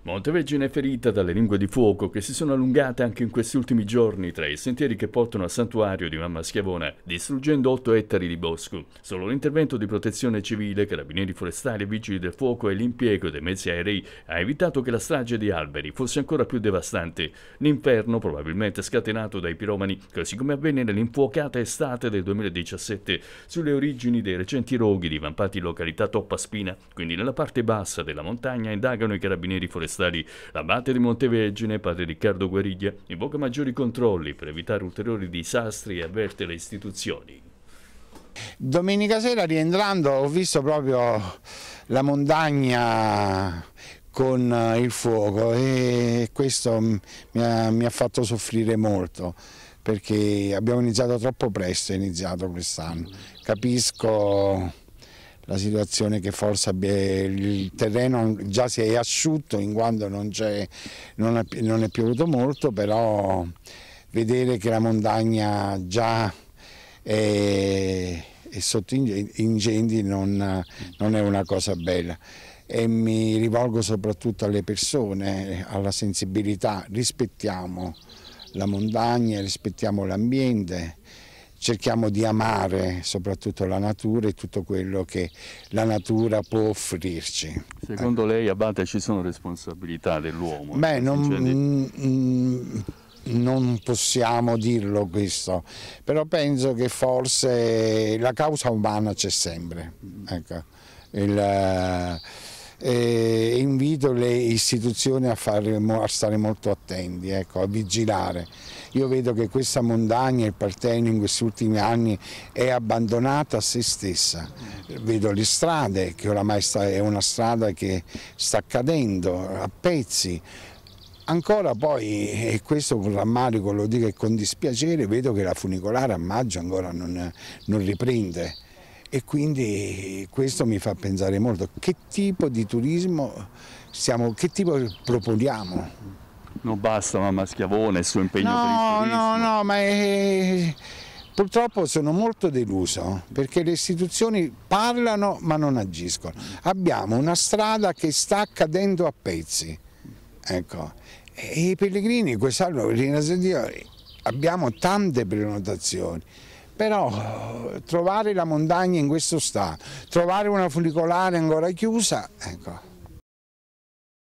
Monteveggine è ferita dalle lingue di fuoco che si sono allungate anche in questi ultimi giorni tra i sentieri che portano al santuario di Mamma Schiavona, distruggendo 8 ettari di bosco. Solo l'intervento di protezione civile, carabinieri forestali e vigili del fuoco e l'impiego dei mezzi aerei ha evitato che la strage di alberi fosse ancora più devastante. L'inferno, probabilmente scatenato dai piromani, così come avvenne nell'infuocata estate del 2017, sulle origini dei recenti roghi divampati in località Toppa Spina, quindi nella parte bassa della montagna, indagano i carabinieri forestali forestali. L'abate di Montevergine, padre Riccardo Guariglia, invoca maggiori controlli per evitare ulteriori disastri e avverte le istituzioni. Domenica sera rientrando ho visto proprio la montagna con eh, il fuoco e questo mi ha, mi ha fatto soffrire molto perché abbiamo iniziato troppo presto, è iniziato quest'anno. Capisco la situazione che forse il terreno già si è asciutto in quanto non, è, non, è, non è piovuto molto, però vedere che la montagna già è, è sotto incendi non, non è una cosa bella e mi rivolgo soprattutto alle persone, alla sensibilità, rispettiamo la montagna, rispettiamo l'ambiente cerchiamo di amare soprattutto la natura e tutto quello che la natura può offrirci. Secondo lei, Abate, ci sono responsabilità dell'uomo? Beh, cioè, non, cioè, mm, mm, non possiamo dirlo questo, però penso che forse la causa umana c'è sempre. Ecco. Il, e eh, invito le istituzioni a, fare, a stare molto attenti, ecco, a vigilare. Io vedo che questa montagna, il Partenio, in questi ultimi anni è abbandonata a se stessa. Vedo le strade, che oramai è una strada che sta cadendo a pezzi, ancora poi, e questo con rammarico lo dico e con dispiacere, vedo che la funicolare a maggio ancora non, non riprende e quindi questo mi fa pensare molto. Che tipo di turismo siamo, che tipo proponiamo? Non basta mamma Schiavone, il suo impegno no, per il turismo. No, no, ma è... Eh, purtroppo sono molto deluso perché le istituzioni parlano ma non agiscono. Abbiamo una strada che sta cadendo a pezzi. Ecco. E i pellegrini quest'anno, Dio, abbiamo tante prenotazioni però eh, trovare la montagna in questo stato, trovare una funicolare ancora chiusa, ecco.